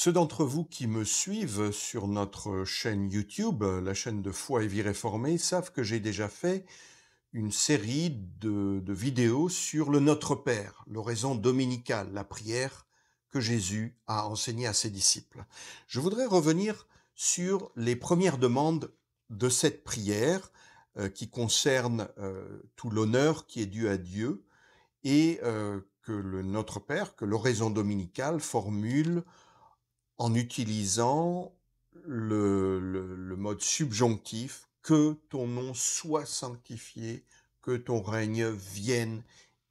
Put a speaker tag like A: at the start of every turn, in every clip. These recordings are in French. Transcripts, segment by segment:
A: Ceux d'entre vous qui me suivent sur notre chaîne YouTube, euh, la chaîne de Foi et Vie Réformée, savent que j'ai déjà fait une série de, vidéos sur le Notre Père, l'oraison dominicale, la prière que Jésus a enseignée à ses disciples. Je voudrais revenir sur les premières demandes de cette prière euh, qui concerne euh, tout l'honneur qui est dû à Dieu et que le Notre Père, que l'oraison dominicale formule en utilisant le, mode subjonctif, que ton nom soit sanctifié, que ton règne vienne,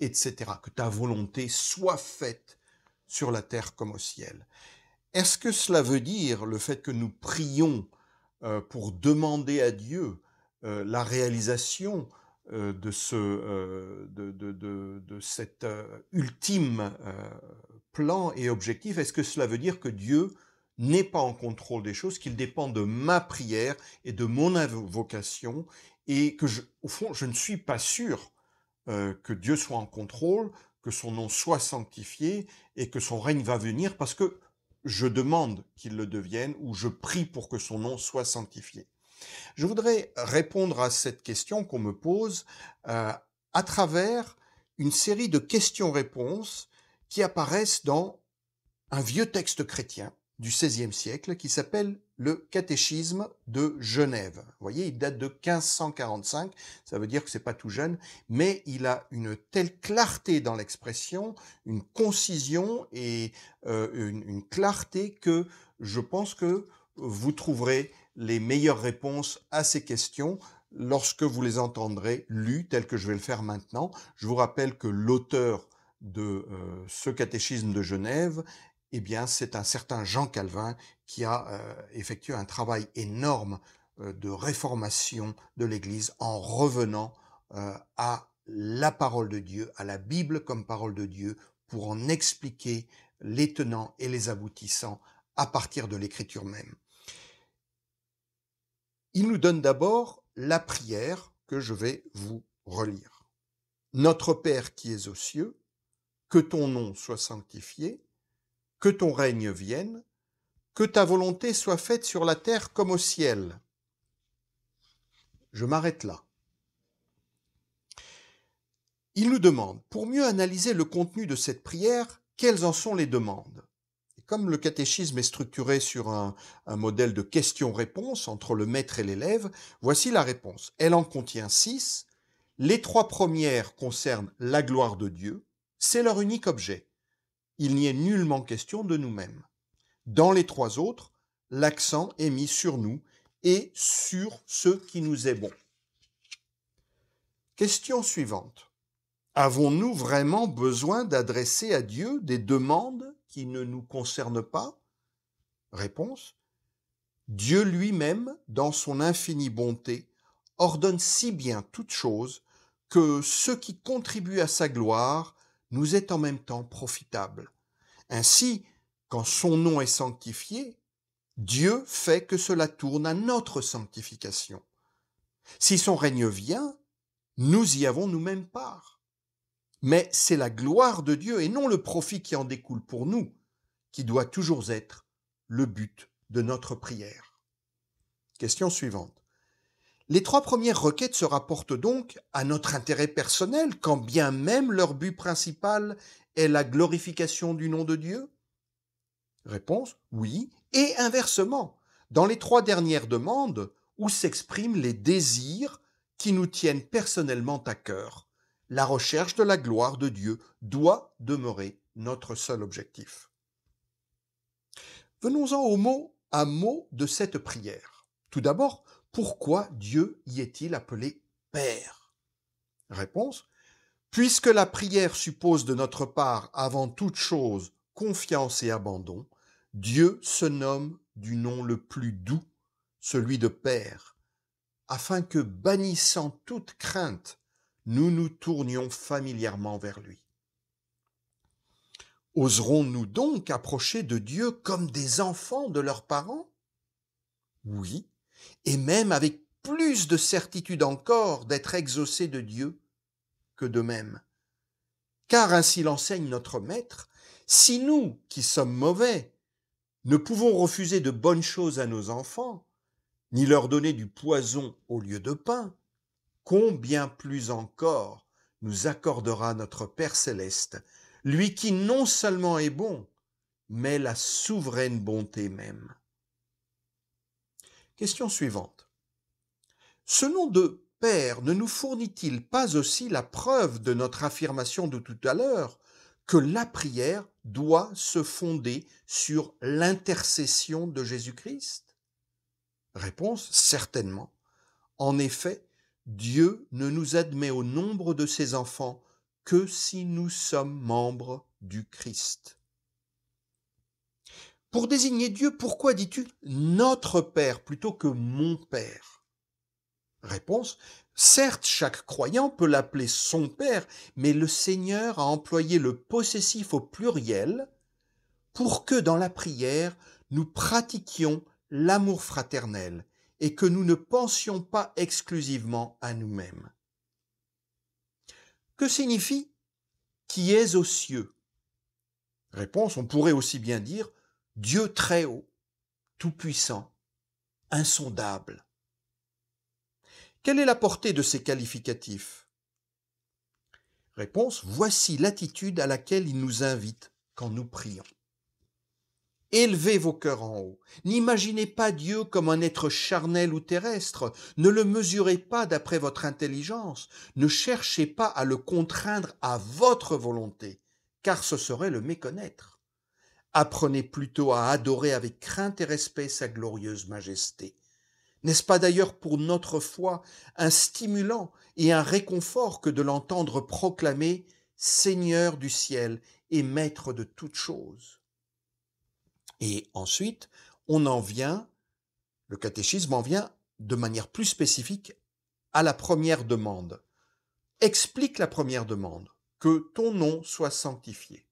A: etc., que ta volonté soit faite sur la terre comme au ciel. Est-ce que cela veut dire le fait que nous prions euh, pour demander à Dieu euh, la réalisation euh, de, ce, de, cette ultime plan et objectif, est-ce que cela veut dire que Dieu n'est pas en contrôle des choses, qu'il dépend de ma prière et de mon invocation, et que, au fond, je ne suis pas sûr euh, que Dieu soit en contrôle, que son nom soit sanctifié et que son règne va venir parce que je demande qu'il le devienne ou je prie pour que son nom soit sanctifié. Je voudrais répondre à cette question qu'on me pose euh, à travers une série de questions-réponses qui apparaissent dans un vieux texte chrétien du XVIe siècle qui s'appelle le catéchisme de Genève. Vous voyez, il date de 1545, ça veut dire que c'est pas tout jeune, mais il a une telle clarté dans l'expression, une concision et euh, une, clarté que je pense que vous trouverez les meilleures réponses à ces questions lorsque vous les entendrez lues, telles que je vais le faire maintenant. Je vous rappelle que l'auteur de euh, ce catéchisme de Genève, eh bien, c'est un certain Jean Calvin qui a euh, effectué un travail énorme euh, de réformation de l'Église en revenant à la parole de Dieu, à la Bible comme parole de Dieu, pour en expliquer les tenants et les aboutissants à partir de l'écriture même. Il nous donne d'abord la prière que je vais vous relire. Notre Père qui es aux cieux, que ton nom soit sanctifié, que ton règne vienne, que ta volonté soit faite sur la terre comme au ciel. Je m'arrête là. Il nous demande, pour mieux analyser le contenu de cette prière, quelles en sont les demandes et Comme le catéchisme est structuré sur un, un modèle de question-réponse entre le maître et l'élève, voici la réponse. Elle en contient six. Les trois premières concernent la gloire de Dieu, c'est leur unique objet. Il n'y est nullement question de nous-mêmes. Dans les trois autres, l'accent est mis sur nous et sur ce qui nous est bon. Question suivante. Avons-nous vraiment besoin d'adresser à Dieu des demandes qui ne nous concernent pas Réponse. Dieu lui-même, dans son infinie bonté, ordonne si bien toutes choses que ceux qui contribuent à sa gloire nous est en même temps profitable. Ainsi, quand son nom est sanctifié, Dieu fait que cela tourne à notre sanctification. Si son règne vient, nous y avons nous-mêmes part. Mais c'est la gloire de Dieu et non le profit qui en découle pour nous, qui doit toujours être le but de notre prière. Question suivante. Les trois premières requêtes se rapportent donc à notre intérêt personnel, quand bien même leur but principal est la glorification du nom de Dieu Réponse oui, et inversement, dans les trois dernières demandes, où s'expriment les désirs qui nous tiennent personnellement à cœur. La recherche de la gloire de Dieu doit demeurer notre seul objectif. Venons-en au mot à mot de cette prière. Tout d'abord, pourquoi Dieu y est-il appelé Père Réponse. Puisque la prière suppose de notre part avant toute chose confiance et abandon, Dieu se nomme du nom le plus doux, celui de Père, afin que, bannissant toute crainte, nous nous tournions familièrement vers lui. Oserons-nous donc approcher de Dieu comme des enfants de leurs parents Oui, et même avec plus de certitude encore d'être exaucé de Dieu que d'eux-mêmes. Car ainsi l'enseigne notre Maître, si nous, qui sommes mauvais, ne pouvons refuser de bonnes choses à nos enfants, ni leur donner du poison au lieu de pain, combien plus encore nous accordera notre Père céleste, lui qui non seulement est bon, mais la souveraine bonté même. Question suivante. Ce nom de Père ne nous fournit-il pas aussi la preuve de notre affirmation de tout à l'heure que la prière doit se fonder sur l'intercession de Jésus-Christ Réponse certainement. En effet, Dieu ne nous admet au nombre de ses enfants que si nous sommes membres du Christ. Pour désigner Dieu, pourquoi dis-tu notre Père plutôt que mon Père Réponse. Certes, chaque croyant peut l'appeler son Père, mais le Seigneur a employé le possessif au pluriel pour que dans la prière, nous pratiquions l'amour fraternel et que nous ne pensions pas exclusivement à nous-mêmes. Que signifie qui est aux cieux Réponse, on pourrait aussi bien dire Dieu très haut, tout-puissant, insondable. Quelle est la portée de ces qualificatifs Réponse, voici l'attitude à laquelle il nous invite quand nous prions. Élevez vos cœurs en haut. N'imaginez pas Dieu comme un être charnel ou terrestre. Ne le mesurez pas d'après votre intelligence. Ne cherchez pas à le contraindre à votre volonté, car ce serait le méconnaître. Apprenez plutôt à adorer avec crainte et respect sa glorieuse majesté. N'est-ce pas d'ailleurs pour notre foi un stimulant et un réconfort que de l'entendre proclamer Seigneur du ciel et Maître de toutes choses Et ensuite, on en vient, le catéchisme en vient de manière plus spécifique à la première demande. Explique la première demande, que ton nom soit sanctifié.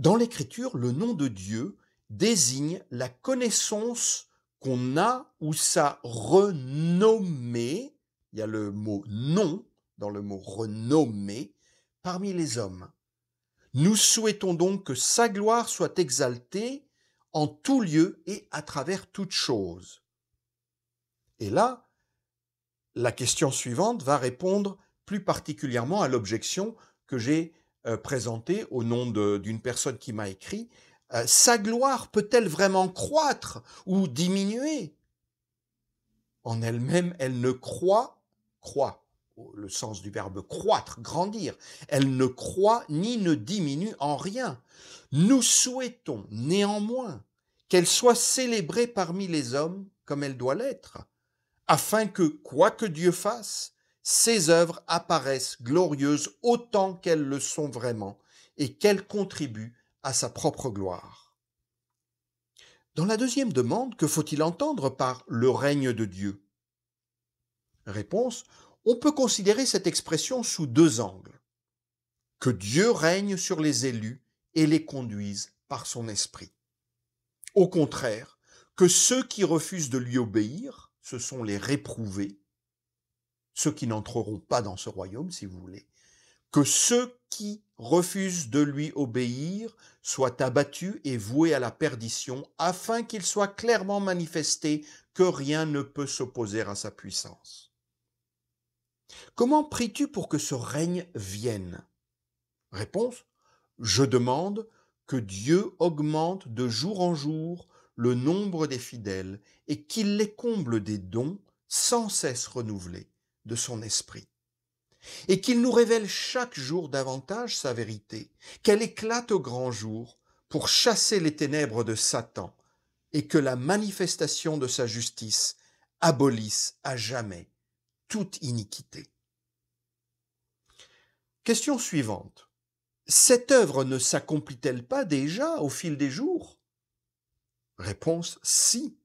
A: Dans l'Écriture, le nom de Dieu désigne la connaissance qu'on a ou sa renommée, il y a le mot nom dans le mot renommée, parmi les hommes. Nous souhaitons donc que sa gloire soit exaltée en tout lieu et à travers toute chose. Et là, la question suivante va répondre plus particulièrement à l'objection que j'ai euh, présentée au nom d'une personne qui m'a écrit, euh, sa gloire peut-elle vraiment croître ou diminuer En elle-même, elle ne croit croit le sens du verbe croître, grandir, elle ne croit ni ne diminue en rien. Nous souhaitons néanmoins qu'elle soit célébrée parmi les hommes comme elle doit l'être, afin que, quoi que Dieu fasse, ses œuvres apparaissent glorieuses autant qu'elles le sont vraiment et qu'elles contribuent à sa propre gloire. Dans la deuxième demande, que faut-il entendre par le règne de Dieu Réponse, on peut considérer cette expression sous deux angles. Que Dieu règne sur les élus et les conduise par son esprit. Au contraire, que ceux qui refusent de lui obéir, ce sont les réprouvés, ceux qui n'entreront pas dans ce royaume, si vous voulez, que ceux qui refusent de lui obéir soient abattus et voués à la perdition, afin qu'il soit clairement manifesté que rien ne peut s'opposer à sa puissance. Comment pries-tu pour que ce règne vienne Réponse. Je demande que Dieu augmente de jour en jour le nombre des fidèles et qu'il les comble des dons sans cesse renouvelés de son esprit, et qu'il nous révèle chaque jour davantage sa vérité, qu'elle éclate au grand jour pour chasser les ténèbres de Satan, et que la manifestation de sa justice abolisse à jamais toute iniquité. Question suivante. Cette œuvre ne s'accomplit-elle pas déjà au fil des jours Réponse si.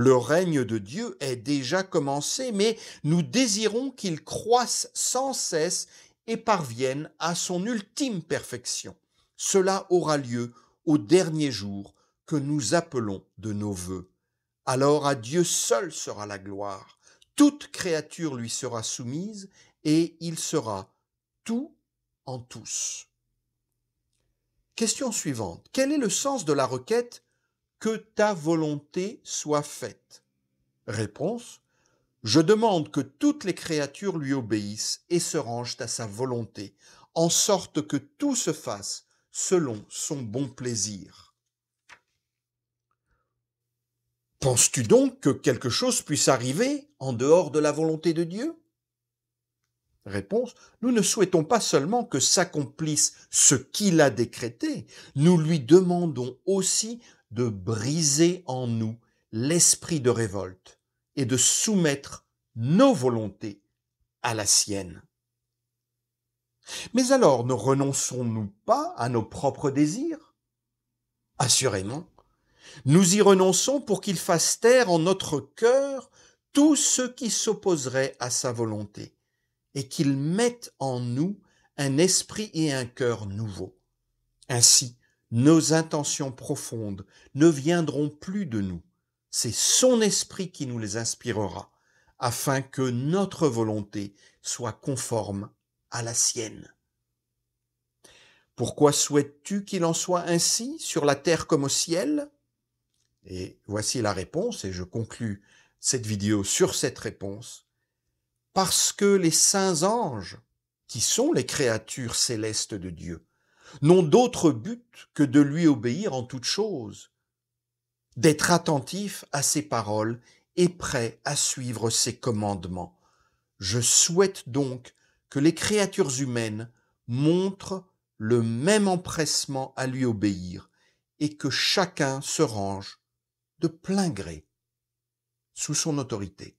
A: Le règne de Dieu est déjà commencé, mais nous désirons qu'il croisse sans cesse et parvienne à son ultime perfection. Cela aura lieu au dernier jour que nous appelons de nos voeux. Alors à Dieu seul sera la gloire, toute créature lui sera soumise, et il sera tout en tous. Question suivante. Quel est le sens de la requête que ta volonté soit faite. Réponse. Je demande que toutes les créatures lui obéissent et se rangent à sa volonté, en sorte que tout se fasse selon son bon plaisir. Penses-tu donc que quelque chose puisse arriver en dehors de la volonté de Dieu Réponse, nous ne souhaitons pas seulement que s'accomplisse ce qu'il a décrété, nous lui demandons aussi de briser en nous l'esprit de révolte et de soumettre nos volontés à la sienne. Mais alors ne renonçons-nous pas à nos propres désirs Assurément, nous y renonçons pour qu'il fasse taire en notre cœur tout ce qui s'opposerait à sa volonté, et qu'il mette en nous un esprit et un cœur nouveau. Ainsi, nos intentions profondes ne viendront plus de nous. C'est son esprit qui nous les inspirera, afin que notre volonté soit conforme à la sienne. Pourquoi souhaites-tu qu'il en soit ainsi, sur la terre comme au ciel Et voici la réponse, et je conclus cette vidéo sur cette réponse. Parce que les saints anges, qui sont les créatures célestes de Dieu, n'ont d'autre but que de lui obéir en toute chose, d'être attentif à ses paroles et prêt à suivre ses commandements. Je souhaite donc que les créatures humaines montrent le même empressement à lui obéir et que chacun se range de plein gré sous son autorité.